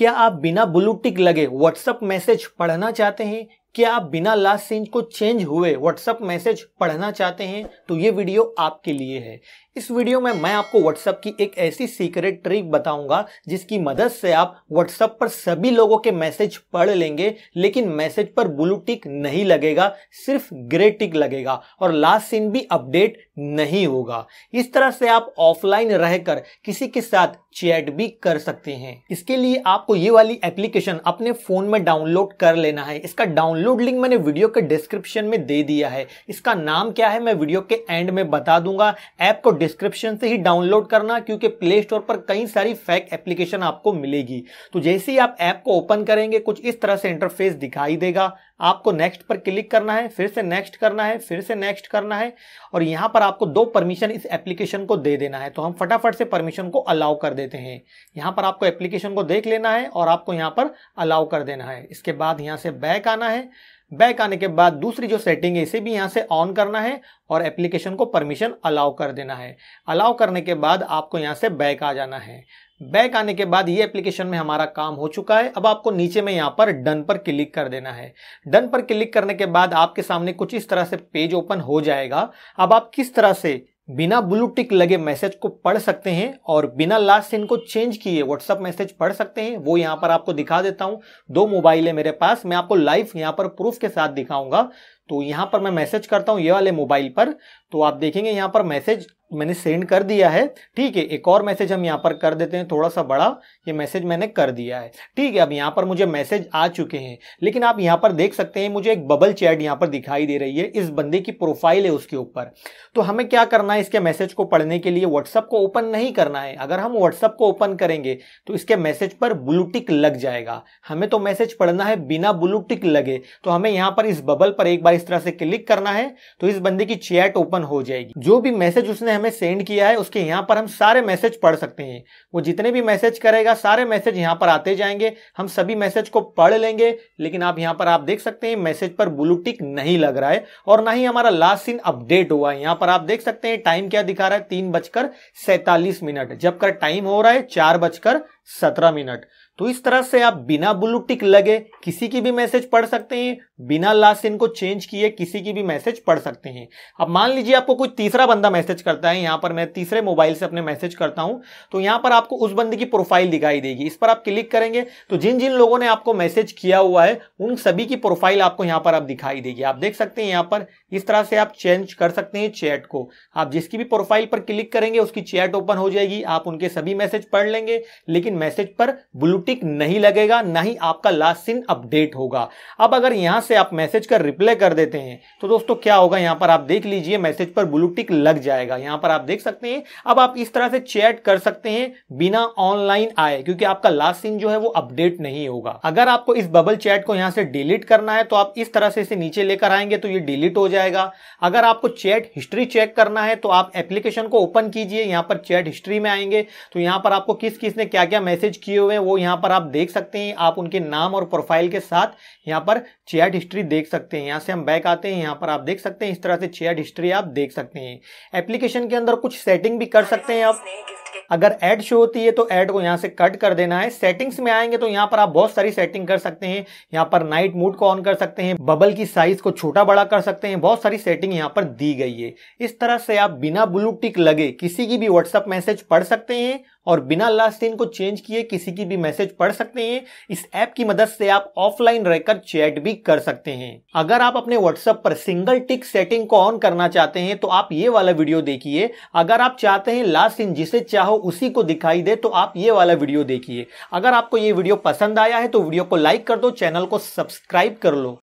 क्या आप बिना ब्लूटिक लगे व्हाट्सएप मैसेज पढ़ना चाहते हैं क्या आप बिना लास्ट सीन को चेंज हुए व्हाट्सएप मैसेज पढ़ना चाहते हैं तो ये वीडियो आपके लिए है इस वीडियो में मैं आपको व्हाट्सएप की एक ऐसी सीक्रेट ट्रिक बताऊंगा जिसकी मदद से आप व्हाट्सएप पर सभी लोगों के मैसेज पढ़ लेंगे लेकिन मैसेज पर ब्लू टिक नहीं लगेगा सिर्फ ग्रे टिक लगेगा और लास्ट सीन भी अपडेट नहीं होगा इस तरह से आप ऑफलाइन रहकर किसी के साथ चैट भी कर सकते हैं इसके लिए आपको ये वाली एप्लीकेशन अपने फोन में डाउनलोड कर लेना है इसका डाउनलोड डाउनलोड लिंक मैंने वीडियो के डिस्क्रिप्शन में दे दिया है इसका नाम क्या है मैं वीडियो के एंड में बता दूंगा ऐप को डिस्क्रिप्शन से ही डाउनलोड करना क्योंकि प्ले स्टोर पर कई सारी फैक एप्लीकेशन आपको मिलेगी तो जैसे ही आप ऐप को ओपन करेंगे कुछ इस तरह से इंटरफेस दिखाई देगा आपको नेक्स्ट पर क्लिक करना है फिर से नेक्स्ट करना है फिर से नेक्स्ट करना है और यहाँ पर आपको दो परमिशन इस एप्लीकेशन को दे देना है तो हम फटाफट से परमिशन को अलाउ कर देते हैं यहाँ पर आपको एप्लीकेशन को देख लेना है और आपको यहाँ पर अलाउ कर देना है इसके बाद यहाँ से बैक आना है बैक आने के बाद दूसरी जो सेटिंग है इसे भी यहाँ से ऑन करना है और एप्लीकेशन को परमिशन अलाउ कर देना है अलाउ करने के बाद आपको यहाँ से बैक आ जाना है बैक आने के बाद ये एप्लीकेशन में हमारा काम हो चुका है अब आपको नीचे में यहाँ पर डन पर क्लिक कर देना है डन पर क्लिक करने के बाद आपके सामने कुछ इस तरह से पेज ओपन हो जाएगा अब आप किस तरह से बिना ब्लू टिक लगे मैसेज को पढ़ सकते हैं और बिना लास्ट सीन को चेंज किए व्हाट्सअप मैसेज पढ़ सकते हैं वो यहाँ पर आपको दिखा देता हूँ दो मोबाइल है मेरे पास मैं आपको लाइव यहाँ पर प्रूफ के साथ दिखाऊंगा तो यहाँ पर मैं मैसेज करता हूँ ये वाले मोबाइल पर तो आप देखेंगे यहाँ पर मैसेज मैंने सेंड कर दिया है ठीक है एक और मैसेज हम यहाँ पर कर देते हैं थोड़ा सा बड़ा ये मैसेज मैंने कर दिया है ठीक है अब यहाँ पर मुझे मैसेज आ चुके हैं लेकिन आप यहाँ पर देख सकते हैं मुझे एक बबल चैट यहाँ पर दिखाई दे रही है इस बंदे की प्रोफाइल है उसके ऊपर तो हमें क्या करना है इसके मैसेज को पढ़ने के लिए व्हाट्सअप को ओपन नहीं करना है अगर हम व्हाट्सअप को ओपन करेंगे तो इसके मैसेज पर ब्लूटिक लग जाएगा हमें तो मैसेज पढ़ना है बिना ब्लूटिक लगे तो हमें यहाँ पर इस बबल पर एक बार इस तरह से क्लिक करना है तो इस बंदे की चैट ओपन हो जाएगी जो भी मैसेज उसने हमें सेंड किया है उसके यहाँ पर हम सारे मैसेज पढ़ सकते हैं वो जितने भी मैसेज करेगा सारे मैसेज यहाँ पर आते जाएंगे हम सभी मैसेज को पढ़ लेंगे लेकिन आप यहाँ पर आप देख सकते हैं मैसेज पर ब्लू टिक नहीं लग रहा है और ना ही हमारा लास्ट सीन अपडेट हुआ है यहाँ पर आप देख सकते हैं टाइम क्या दिखा रहा है तीन बजकर सैतालीस मिनट जब कर टाइम हो रहा है चार बजकर सत्रह मिनट तो इस तरह से आप बिना ब्लू टिक लगे किसी की भी मैसेज पढ़ सकते हैं बिना लास्ट इनको चेंज किए किसी की भी मैसेज पढ़ सकते हैं अब मान लीजिए आपको कोई तीसरा बंदा मैसेज करता है यहां पर मैं तीसरे मोबाइल से अपने मैसेज करता हूं तो यहां पर आपको उस बंदे की प्रोफाइल दिखाई देगी इस पर आप क्लिक करेंगे तो जिन जिन लोगों ने आपको मैसेज किया हुआ है उन सभी की प्रोफाइल आपको यहां पर आप दिखाई देगी आप देख सकते हैं यहां पर इस तरह से आप चेंज कर सकते हैं चैट को आप जिसकी भी प्रोफाइल पर क्लिक करेंगे उसकी चैट ओपन हो जाएगी आप उनके सभी मैसेज पढ़ लेंगे लेकिन लेकिन मैसेज पर ब्लूटिक नहीं लगेगा ना ही आपका लास्ट सीन अपडेट होगा अब अगर यहां से आप मैसेज का रिप्लाई कर देते हैं तो दोस्तों क्या होगा यहां पर आप देख लीजिए मैसेज पर ब्लूटिक लग जाएगा यहां पर आप देख सकते हैं अब आप इस तरह से चैट कर सकते हैं बिना ऑनलाइन आए क्योंकि आपका लास्ट सीन जो है वो अपडेट नहीं होगा अगर आपको इस बबल चैट को यहां से डिलीट करना है तो आप इस तरह से इसे नीचे लेकर आएंगे तो ये डिलीट हो जाएगा अगर आपको चैट हिस्ट्री चेक करना है तो आप एप्लीकेशन को ओपन कीजिए यहां पर चैट हिस्ट्री में आएंगे तो यहां पर आपको किस किस ने क्या क्या क्या मैसेज किए हुए हैं वो यहाँ पर आप देख सकते हैं आप उनके नाम और प्रोफाइल के साथ यहाँ पर चैट हिस्ट्री देख सकते हैं यहाँ से हम बैक आते हैं यहाँ पर आप देख सकते हैं इस तरह से चैट हिस्ट्री आप देख सकते हैं एप्लीकेशन के अंदर कुछ सेटिंग भी कर सकते हैं आप अगर एड शो होती है तो एड को यहाँ से कट कर देना है सेटिंग्स में आएंगे तो यहाँ पर आप बहुत सारी सेटिंग कर सकते हैं यहाँ पर नाइट मूड को ऑन कर सकते हैं बबल की साइज को छोटा बड़ा कर सकते हैं बहुत सारी सेटिंग यहाँ पर दी गई है इस तरह से आप बिना ब्लू टिक लगे किसी की भी व्हाट्सअप मैसेज पढ़ सकते हैं और बिना लास्ट सीन को चेंज किए किसी की भी मैसेज पढ़ सकते हैं इस ऐप की मदद से आप ऑफलाइन रहकर चैट भी कर सकते हैं अगर आप अपने व्हाट्सएप पर सिंगल टिक सेटिंग को ऑन करना चाहते हैं तो आप ये वाला वीडियो देखिए अगर आप चाहते हैं लास्ट सीन जिसे चाहो उसी को दिखाई दे तो आप ये वाला वीडियो देखिए अगर आपको ये वीडियो पसंद आया है तो वीडियो को लाइक कर दो चैनल को सब्सक्राइब कर लो